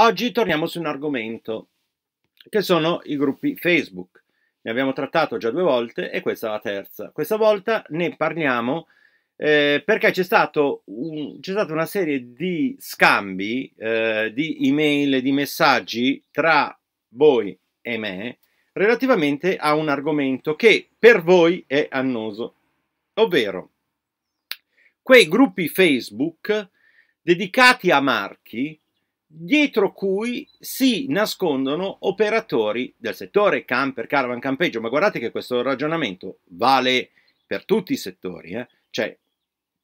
Oggi torniamo su un argomento che sono i gruppi Facebook. Ne abbiamo trattato già due volte e questa è la terza. Questa volta ne parliamo eh, perché c'è, un, stata una serie di scambi eh, di email, di messaggi tra voi e me relativamente a un argomento che per voi è annoso, ovvero quei gruppi Facebook dedicati a marchi dietro cui si nascondono operatori del settore camper, caravan, campeggio, ma guardate che questo ragionamento vale per tutti i settori, eh? cioè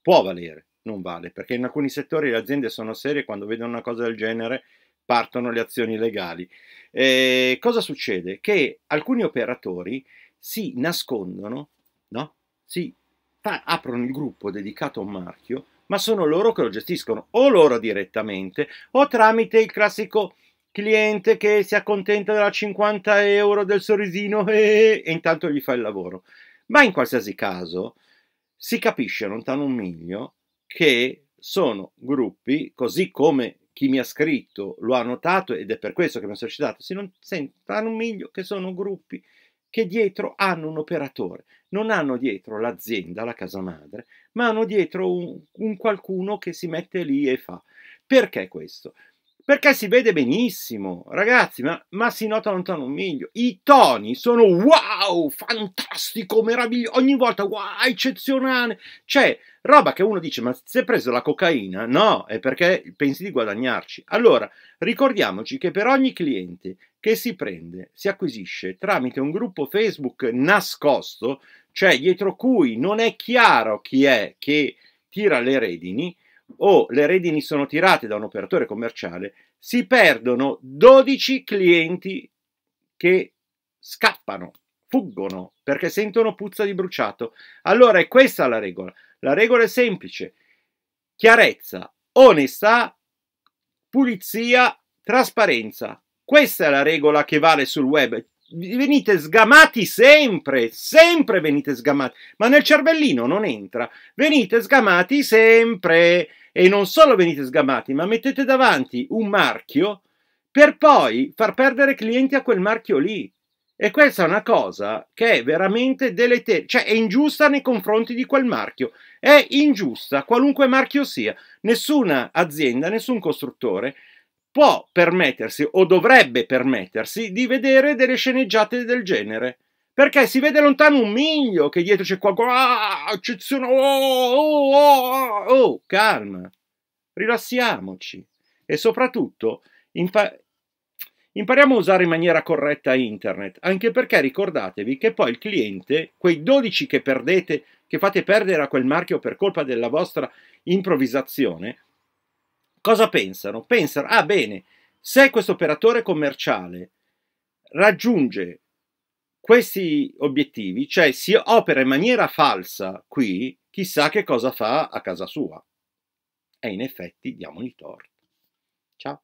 può valere, non vale, perché in alcuni settori le aziende sono serie quando vedono una cosa del genere partono le azioni legali. Eh, cosa succede? Che alcuni operatori si nascondono, no? si fa, aprono il gruppo dedicato a un marchio, ma sono loro che lo gestiscono, o loro direttamente, o tramite il classico cliente che si accontenta della 50 euro del sorrisino e, e intanto gli fa il lavoro. Ma in qualsiasi caso si capisce lontano un miglio che sono gruppi, così come chi mi ha scritto lo ha notato ed è per questo che mi ha sollecitato, si non lontano un miglio che sono gruppi che dietro hanno un operatore, non hanno dietro l'azienda, la casa madre, ma hanno dietro un, un qualcuno che si mette lì e fa. Perché questo? Perché si vede benissimo, ragazzi, ma, ma si nota lontano un miglio. I toni sono wow, fantastico, meraviglioso, ogni volta wow, eccezionale. Cioè, roba che uno dice, ma si è preso la cocaina? No, è perché pensi di guadagnarci. Allora, ricordiamoci che per ogni cliente che si prende, si acquisisce tramite un gruppo Facebook nascosto, cioè dietro cui non è chiaro chi è che tira le redini, o le redini sono tirate da un operatore commerciale, si perdono 12 clienti che scappano, fuggono perché sentono puzza di bruciato. Allora è questa la regola. La regola è semplice. Chiarezza, onestà, pulizia, trasparenza. Questa è la regola che vale sul web venite sgamati sempre, sempre venite sgamati, ma nel cervellino non entra, venite sgamati sempre. E non solo venite sgamati, ma mettete davanti un marchio per poi far perdere clienti a quel marchio lì. E questa è una cosa che è veramente deleteria, cioè è ingiusta nei confronti di quel marchio. È ingiusta qualunque marchio sia. Nessuna azienda, nessun costruttore può permettersi o dovrebbe permettersi di vedere delle sceneggiate del genere perché si vede lontano un miglio che dietro c'è qualcuno. Ah, eccezione! Oh, oh, oh, oh, oh, calma, rilassiamoci e soprattutto impa impariamo a usare in maniera corretta internet, anche perché ricordatevi che poi il cliente, quei 12 che perdete, che fate perdere a quel marchio per colpa della vostra improvvisazione, cosa pensano? Pensano, ah bene, se questo operatore commerciale raggiunge questi obiettivi, cioè si opera in maniera falsa qui, chissà che cosa fa a casa sua. E in effetti diamogli torto. Ciao.